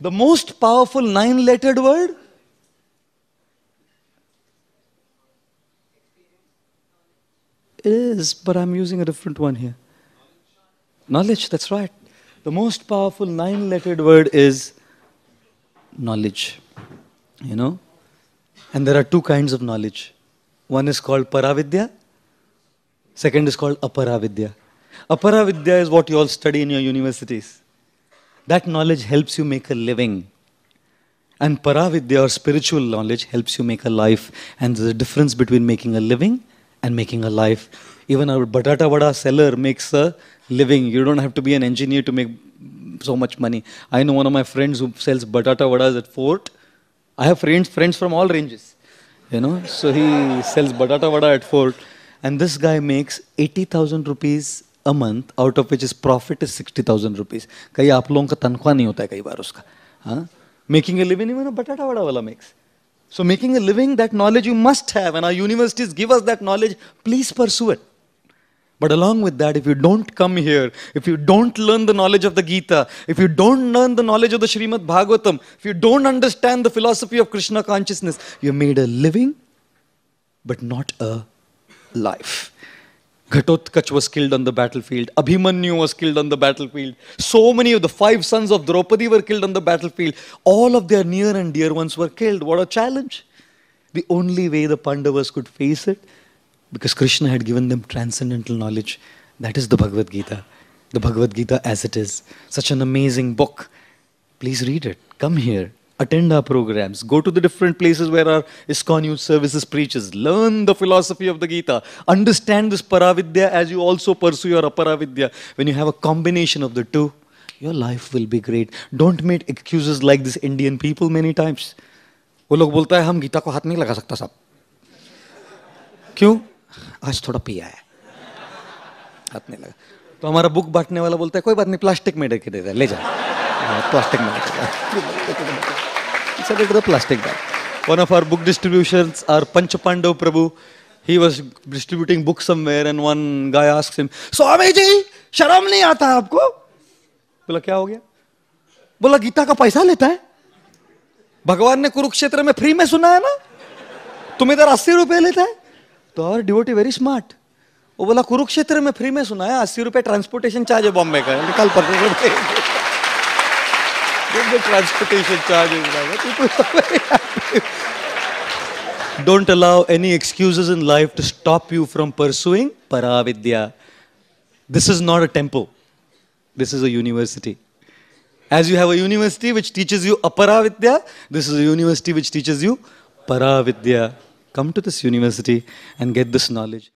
The most powerful nine lettered word? It is, but I'm using a different one here. Knowledge, that's right. The most powerful nine lettered word is knowledge. You know? And there are two kinds of knowledge. One is called paravidya, second is called aparavidya. Aparavidya is what you all study in your universities. That knowledge helps you make a living. And paravidya or spiritual knowledge helps you make a life. And the difference between making a living and making a life. Even our batata vada seller makes a living. You don't have to be an engineer to make so much money. I know one of my friends who sells batata vadas at Fort. I have friends, friends from all ranges. You know, so he sells batata vada at Fort. And this guy makes 80,000 rupees a month out of which is profit is sixty thousand rupees कई आप लोगों का तनख्वाह नहीं होता है कई बार उसका हाँ making a living even batata vada वाला makes so making a living that knowledge you must have and our universities give us that knowledge please pursue it but along with that if you don't come here if you don't learn the knowledge of the Gita if you don't learn the knowledge of the Srimad Bhagavatam if you don't understand the philosophy of Krishna consciousness you made a living but not a life Ghatotkach was killed on the battlefield. Abhimanyu was killed on the battlefield. So many of the five sons of Draupadi were killed on the battlefield. All of their near and dear ones were killed. What a challenge. The only way the Pandavas could face it, because Krishna had given them transcendental knowledge, that is the Bhagavad Gita. The Bhagavad Gita as it is. Such an amazing book. Please read it. Come here. attend our programs, go to the different places where our iskon youth services preaches, learn the philosophy of the Gita, understand this Paravidya as you also pursue your Aparavidya. When you have a combination of the two, your life will be great. Don't make excuses like this Indian people many times. वो लोग बोलता है हम गीता को हाथ नहीं लगा सकता साहब क्यों आज थोड़ा पिया है हाथ नहीं लगा तो हमारा बुक बांटने वाला बोलता है कोई बात नहीं प्लास्टिक में डे के दे दे ले जाओ हाँ plastic bag. Inserted to the plastic bag. One of our book distributions, our Panchapandav Prabhu, he was distributing books somewhere and one guy asks him, Swami ji, शर्म नहीं आता आपको बोला क्या हो गया बोला गीता का पैसा लेता है भगवान ने कुरुक्षेत्र में फ्री में सुना है ना तुम इधर अस्सी रुपए लेता है तो और डिवोटी वेरी स्मार्ट वो बोला कुरुक्षेत्र में फ्री में सुना है अस्सी रुपए ट्रांसपोर्टेशन चार्ज है बॉम्बे का निकाल पड़ With the transportation charges, Don't allow any excuses in life to stop you from pursuing Paravidya. This is not a temple. This is a university. As you have a university which teaches you Aparavidya, this is a university which teaches you Paravidya. Come to this university and get this knowledge.